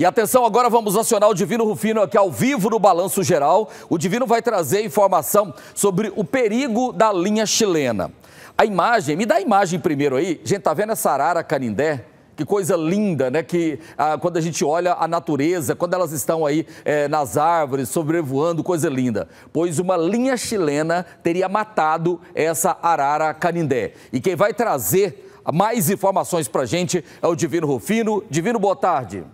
E atenção, agora vamos acionar o Divino Rufino aqui ao vivo no Balanço Geral. O Divino vai trazer informação sobre o perigo da linha chilena. A imagem, me dá a imagem primeiro aí. Gente, tá vendo essa arara canindé? Que coisa linda, né? Que ah, quando a gente olha a natureza, quando elas estão aí eh, nas árvores, sobrevoando, coisa linda. Pois uma linha chilena teria matado essa arara canindé. E quem vai trazer mais informações pra gente é o Divino Rufino. Divino, boa tarde.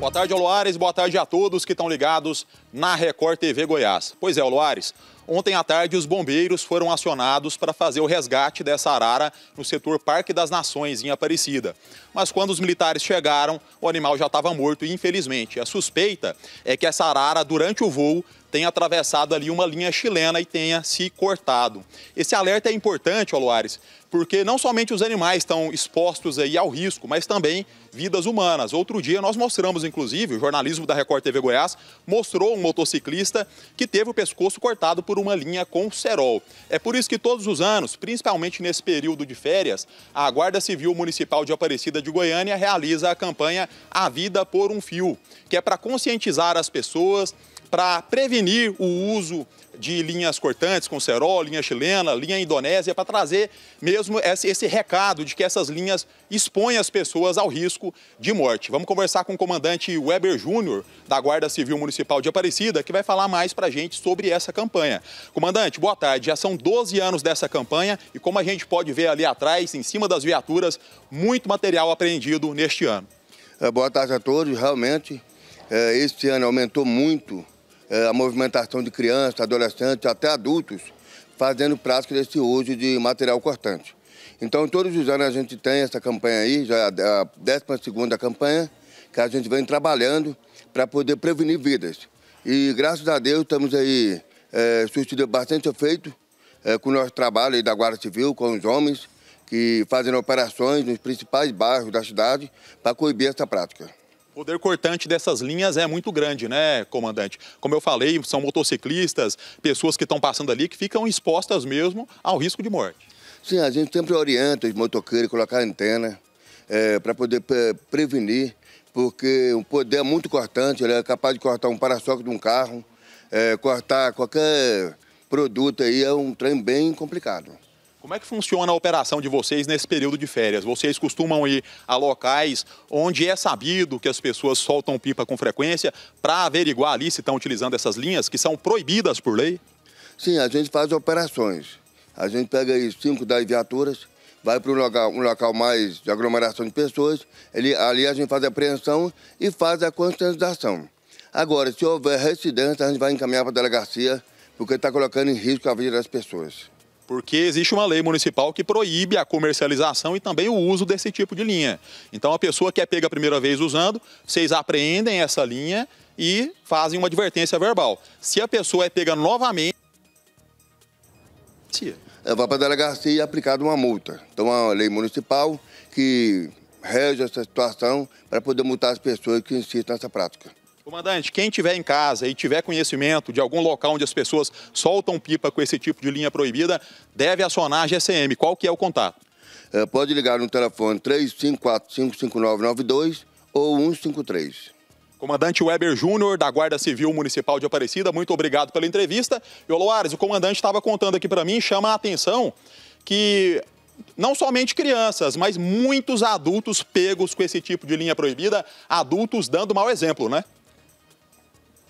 Boa tarde, Aloares. Boa tarde a todos que estão ligados na Record TV Goiás. Pois é, Aloares, Ontem à tarde, os bombeiros foram acionados para fazer o resgate dessa arara no setor Parque das Nações, em Aparecida. Mas quando os militares chegaram, o animal já estava morto, infelizmente. A suspeita é que essa arara, durante o voo, tenha atravessado ali uma linha chilena e tenha se cortado. Esse alerta é importante, Aloares, porque não somente os animais estão expostos aí ao risco, mas também vidas humanas. Outro dia nós mostramos, inclusive, o jornalismo da Record TV Goiás mostrou um motociclista que teve o pescoço cortado por uma linha com cerol. É por isso que todos os anos, principalmente nesse período de férias, a Guarda Civil Municipal de Aparecida de Goiânia realiza a campanha A Vida por um Fio, que é para conscientizar as pessoas para prevenir o uso de linhas cortantes com cerol, linha chilena, linha indonésia, para trazer mesmo esse, esse, recado de que essas linhas expõem as pessoas ao risco de morte. Vamos conversar com o comandante Weber Júnior, da Guarda Civil Municipal de Aparecida, que vai falar mais para a gente sobre essa campanha. Comandante, boa tarde. Já são 12 anos dessa campanha e como a gente pode ver ali atrás, em cima das viaturas, muito material apreendido neste ano. É, boa tarde a todos. Realmente, é, este ano aumentou muito é, a movimentação de crianças, adolescentes, até adultos, fazendo prática desse uso de material cortante. Então, todos os anos a gente tem essa campanha aí, já é a 12ª campanha, que a gente vem trabalhando para poder prevenir vidas. E graças a Deus estamos aí é, surtindo bastante efeito é, com o nosso trabalho aí da Guarda Civil, com os homens que fazem operações nos principais bairros da cidade para coibir essa prática. O poder cortante dessas linhas é muito grande, né, comandante? Como eu falei, são motociclistas, pessoas que estão passando ali que ficam expostas mesmo ao risco de morte. Sim, a gente sempre orienta os motoqueiros a colocar antena é, para poder é, prevenir, porque o poder é muito cortante, ele é capaz de cortar um para-choque de um carro, é, cortar qualquer produto aí, é um trem bem complicado. Como é que funciona a operação de vocês nesse período de férias? Vocês costumam ir a locais onde é sabido que as pessoas soltam pipa com frequência para averiguar ali se estão utilizando essas linhas que são proibidas por lei? Sim, a gente faz operações. A gente pega aí 5, viaturas, vai para um local, um local mais de aglomeração de pessoas, ele, ali a gente faz a apreensão e faz a conscientização. Agora, se houver residência, a gente vai encaminhar para a delegacia, porque está colocando em risco a vida das pessoas porque existe uma lei municipal que proíbe a comercialização e também o uso desse tipo de linha. Então, a pessoa que é pega a primeira vez usando, vocês apreendem essa linha e fazem uma advertência verbal. Se a pessoa é pega novamente. É. é, vai para a delegacia e é aplicada uma multa. Então, é uma lei municipal que rege essa situação para poder multar as pessoas que insistem nessa prática. Comandante, quem tiver em casa e tiver conhecimento de algum local onde as pessoas soltam pipa com esse tipo de linha proibida, deve acionar a GCM. Qual que é o contato? É, pode ligar no telefone 35455992 ou 153. Comandante Weber Júnior, da Guarda Civil Municipal de Aparecida, muito obrigado pela entrevista. E, Loares, o comandante estava contando aqui para mim, chama a atenção que não somente crianças, mas muitos adultos pegos com esse tipo de linha proibida, adultos dando mau exemplo, né?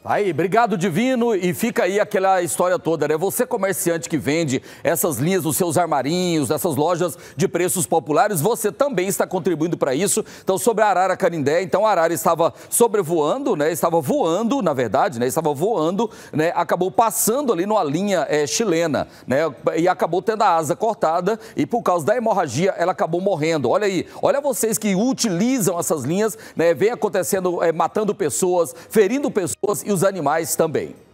Aí, obrigado divino e fica aí aquela história toda, né? Você comerciante que vende essas linhas nos seus armarinhos, essas lojas de preços populares, você também está contribuindo para isso. Então, sobre a Arara Canindé, então a Arara estava sobrevoando, né? Estava voando, na verdade, né? Estava voando, né? Acabou passando ali numa linha é, chilena, né? E acabou tendo a asa cortada e por causa da hemorragia ela acabou morrendo. Olha aí, olha vocês que utilizam essas linhas, né? Vem acontecendo, é, matando pessoas, ferindo pessoas e os animais também.